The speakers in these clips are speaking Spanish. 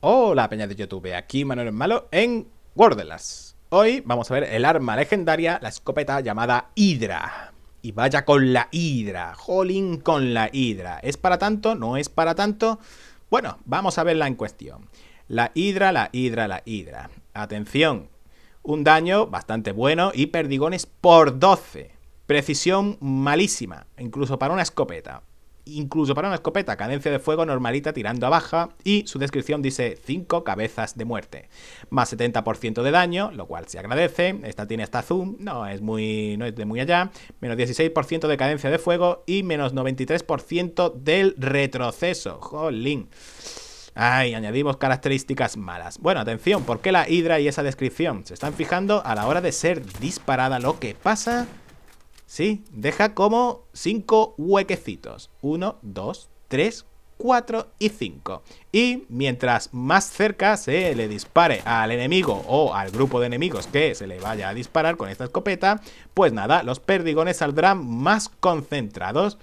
Hola peña de YouTube, aquí Manuel Malo en Gordelas. Hoy vamos a ver el arma legendaria, la escopeta llamada Hydra. Y vaya con la Hydra, jolín con la Hydra. ¿Es para tanto? ¿No es para tanto? Bueno, vamos a verla en cuestión. La Hydra, la Hydra, la Hydra. Atención, un daño bastante bueno y perdigones por 12. Precisión malísima, incluso para una escopeta incluso para una escopeta, cadencia de fuego normalita tirando a baja y su descripción dice 5 cabezas de muerte, más 70% de daño, lo cual se agradece, esta tiene hasta zoom, no es muy no es de muy allá, menos 16% de cadencia de fuego y menos 93% del retroceso. Jolín. Ay, añadimos características malas. Bueno, atención, ¿por qué la hidra y esa descripción? Se están fijando a la hora de ser disparada lo que pasa Sí, deja como 5 huequecitos. 1, 2, 3, 4 y 5. Y mientras más cerca se le dispare al enemigo o al grupo de enemigos que se le vaya a disparar con esta escopeta, pues nada, los perdigones saldrán más concentrados.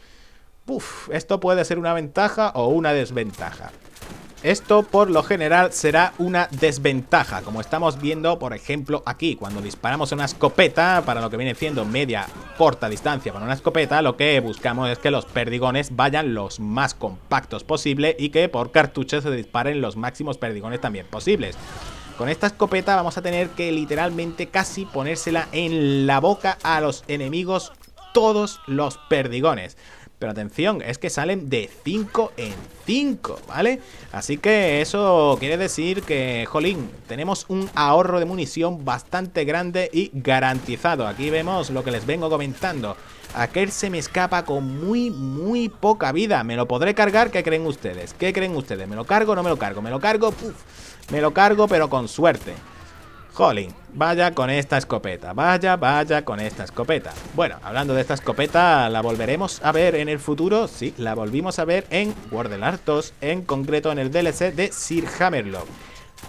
Uf, esto puede ser una ventaja o una desventaja. Esto por lo general será una desventaja, como estamos viendo por ejemplo aquí, cuando disparamos una escopeta, para lo que viene siendo media corta distancia con una escopeta, lo que buscamos es que los perdigones vayan los más compactos posible y que por cartucho se disparen los máximos perdigones también posibles. Con esta escopeta vamos a tener que literalmente casi ponérsela en la boca a los enemigos todos los perdigones. Pero atención, es que salen de 5 en 5, ¿vale? Así que eso quiere decir que, jolín, tenemos un ahorro de munición bastante grande y garantizado. Aquí vemos lo que les vengo comentando. Aquel se me escapa con muy, muy poca vida. ¿Me lo podré cargar? ¿Qué creen ustedes? ¿Qué creen ustedes? ¿Me lo cargo o no me lo cargo? ¿Me lo cargo? me lo cargo, pero con suerte. Jolín, vaya con esta escopeta, vaya, vaya con esta escopeta. Bueno, hablando de esta escopeta, la volveremos a ver en el futuro, sí, la volvimos a ver en Warden Artos. en concreto en el DLC de Sir Hammerlock,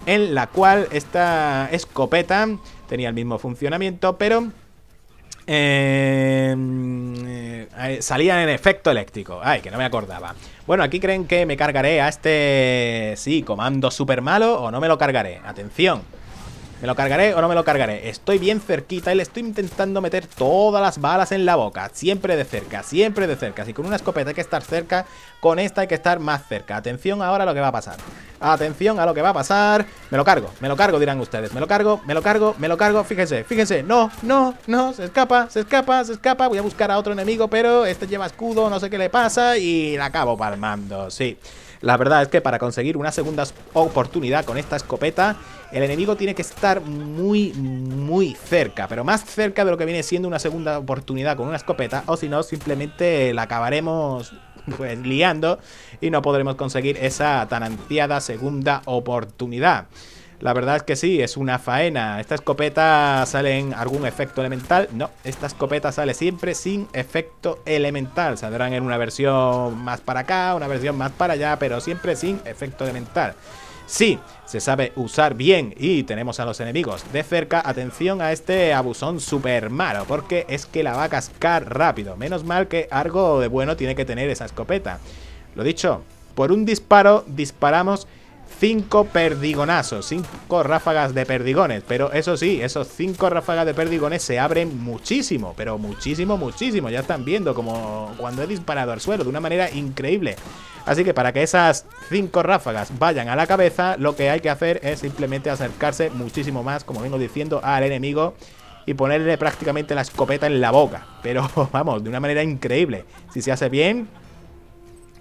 en la cual esta escopeta tenía el mismo funcionamiento, pero em, eh, eh, Salía en efecto eléctrico. Ay, que no me acordaba. Bueno, aquí creen que me cargaré a este... Sí, comando super malo o no me lo cargaré. Atención. ¿Me lo cargaré o no me lo cargaré? Estoy bien cerquita y le estoy intentando meter todas las balas en la boca. Siempre de cerca, siempre de cerca. Si con una escopeta hay que estar cerca, con esta hay que estar más cerca. Atención ahora a lo que va a pasar. Atención a lo que va a pasar. Me lo cargo, me lo cargo, dirán ustedes. Me lo cargo, me lo cargo, me lo cargo. Fíjense, fíjense. No, no, no. Se escapa, se escapa, se escapa. Voy a buscar a otro enemigo, pero este lleva escudo, no sé qué le pasa y la acabo palmando. Sí. La verdad es que para conseguir una segunda oportunidad con esta escopeta, el enemigo tiene que estar muy, muy cerca, pero más cerca de lo que viene siendo una segunda oportunidad con una escopeta, o si no, simplemente la acabaremos pues, liando y no podremos conseguir esa tan ansiada segunda oportunidad. La verdad es que sí, es una faena. ¿Esta escopeta sale en algún efecto elemental? No, esta escopeta sale siempre sin efecto elemental. Saldrán en una versión más para acá, una versión más para allá, pero siempre sin efecto elemental. Sí, se sabe usar bien y tenemos a los enemigos de cerca. Atención a este abusón super malo, porque es que la va a cascar rápido. Menos mal que algo de bueno tiene que tener esa escopeta. Lo dicho, por un disparo disparamos 5 perdigonazos, 5 ráfagas de perdigones. Pero eso sí, esos 5 ráfagas de perdigones se abren muchísimo, pero muchísimo, muchísimo. Ya están viendo como cuando he disparado al suelo de una manera increíble. Así que para que esas 5 ráfagas vayan a la cabeza, lo que hay que hacer es simplemente acercarse muchísimo más, como vengo diciendo, al enemigo y ponerle prácticamente la escopeta en la boca. Pero vamos, de una manera increíble. Si se hace bien,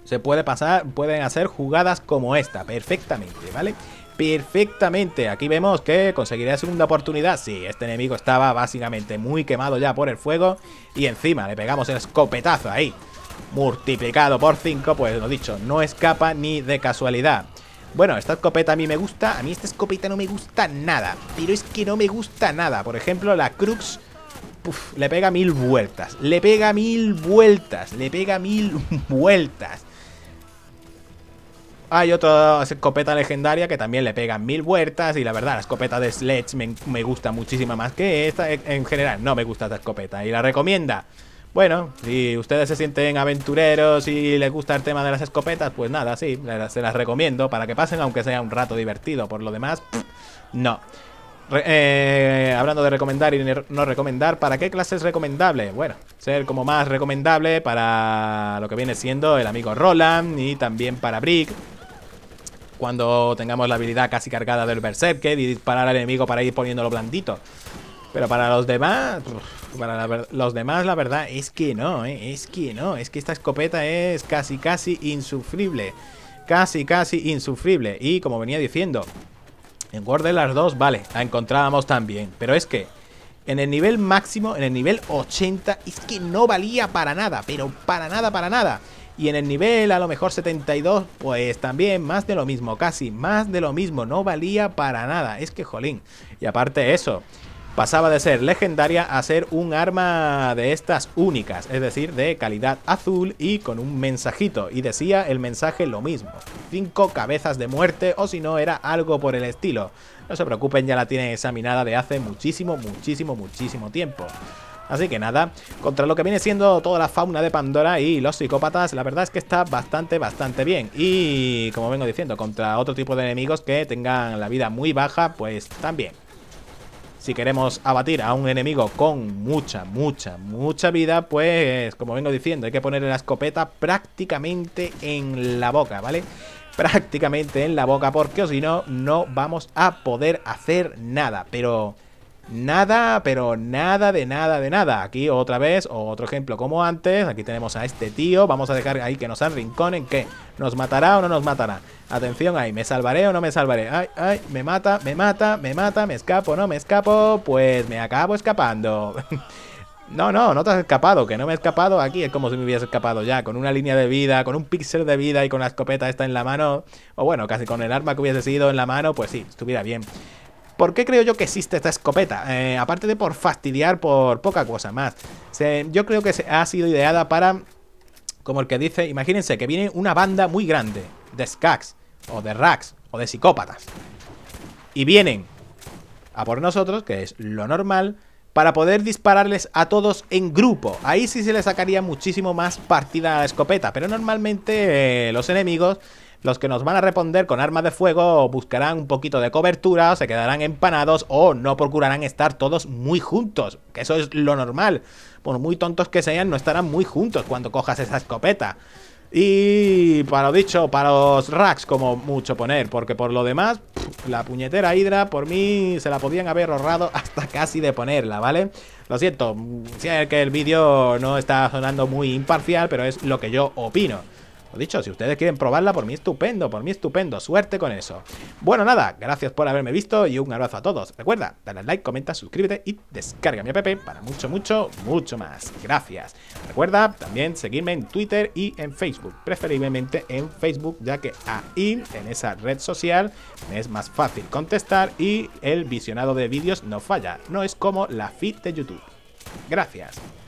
se puede pasar, pueden hacer jugadas como esta, perfectamente, ¿vale? Perfectamente, aquí vemos que conseguirá segunda oportunidad Sí, este enemigo estaba básicamente muy quemado ya por el fuego Y encima le pegamos el escopetazo ahí Multiplicado por 5, pues lo dicho, no escapa ni de casualidad bueno, esta escopeta a mí me gusta, a mí esta escopeta no me gusta nada, pero es que no me gusta nada. Por ejemplo, la Crux le pega mil vueltas, le pega mil vueltas, le pega mil vueltas. Hay otra escopeta legendaria que también le pega mil vueltas. Y la verdad, la escopeta de Sledge me, gusta muchísimo más que esta. En general, no me gusta esta escopeta. Y la recomienda. Bueno, si ustedes se sienten aventureros y les gusta el tema de las escopetas, pues nada, sí, se las recomiendo para que pasen, aunque sea un rato divertido. Por lo demás, no. Eh, hablando de recomendar y no recomendar, ¿para qué clase es recomendable? Bueno, ser como más recomendable para lo que viene siendo el amigo Roland y también para Brick, cuando tengamos la habilidad casi cargada del Berserk y disparar al enemigo para ir poniéndolo blandito. Pero para los demás, para los demás la verdad es que no, eh, es que no, es que esta escopeta es casi casi insufrible. Casi casi insufrible. Y como venía diciendo, en World de las Dos, vale, la encontrábamos también. Pero es que en el nivel máximo, en el nivel 80, es que no valía para nada, pero para nada, para nada. Y en el nivel a lo mejor 72, pues también más de lo mismo, casi más de lo mismo, no valía para nada, es que jolín. Y aparte eso, pasaba de ser legendaria a ser un arma de estas únicas, es decir, de calidad azul y con un mensajito, y decía el mensaje lo mismo, cinco cabezas de muerte o si no era algo por el estilo. No se preocupen, ya la tienen examinada de hace muchísimo, muchísimo, muchísimo tiempo. Así que nada, contra lo que viene siendo toda la fauna de Pandora y los psicópatas, la verdad es que está bastante, bastante bien. Y como vengo diciendo, contra otro tipo de enemigos que tengan la vida muy baja, pues también. Si queremos abatir a un enemigo con mucha, mucha, mucha vida, pues como vengo diciendo, hay que ponerle la escopeta prácticamente en la boca, ¿vale? Prácticamente en la boca, porque si no, no vamos a poder hacer nada. Pero Nada, pero nada de nada de nada. Aquí otra vez, otro ejemplo como antes. Aquí tenemos a este tío. Vamos a dejar ahí que nos en que ¿Nos matará o no nos matará? Atención ahí, ¿me salvaré o no me salvaré? Ay, ay, me mata, me mata, me mata, me escapo, no me escapo. Pues me acabo escapando. No, no, no te has escapado, que no me he escapado aquí. Es como si me hubiese escapado ya, con una línea de vida, con un píxel de vida y con la escopeta esta en la mano. O bueno, casi con el arma que hubiese sido en la mano, pues sí, estuviera bien. ¿Por qué creo yo que existe esta escopeta? Eh, aparte de por fastidiar por poca cosa más. yo creo que se, ha sido ideada para, como el que dice, imagínense que viene una banda muy grande de skags, o de racks, o de psicópatas. Y vienen a por nosotros, que es lo normal, para poder dispararles a todos en grupo. Ahí sí se le sacaría muchísimo más partida a la escopeta, pero normalmente eh, los enemigos los que nos van a responder con armas de fuego buscarán un poquito de cobertura, se quedarán empanados o no procurarán estar todos muy juntos, que eso es lo normal. Por muy tontos que sean, no estarán muy juntos cuando cojas esa escopeta. Y para lo dicho, para los racks como mucho poner, porque por lo demás, la puñetera hidra por mí se la podían haber ahorrado hasta casi de ponerla, ¿vale? Lo siento, mm, sé que el vídeo no está sonando muy imparcial, pero es lo que yo opino dicho, si ustedes quieren probarla, por mí estupendo, por mí estupendo. Suerte con eso. Bueno, nada, gracias por haberme visto y un abrazo a todos. Recuerda, dale like, comenta, suscríbete y descarga mi app para mucho, mucho, mucho más. Gracias. Recuerda también seguirme en Twitter y en Facebook, preferiblemente en Facebook, ya que ahí, en esa red social, es más fácil contestar y el visionado de vídeos no falla. No es como la feed de YouTube. Gracias.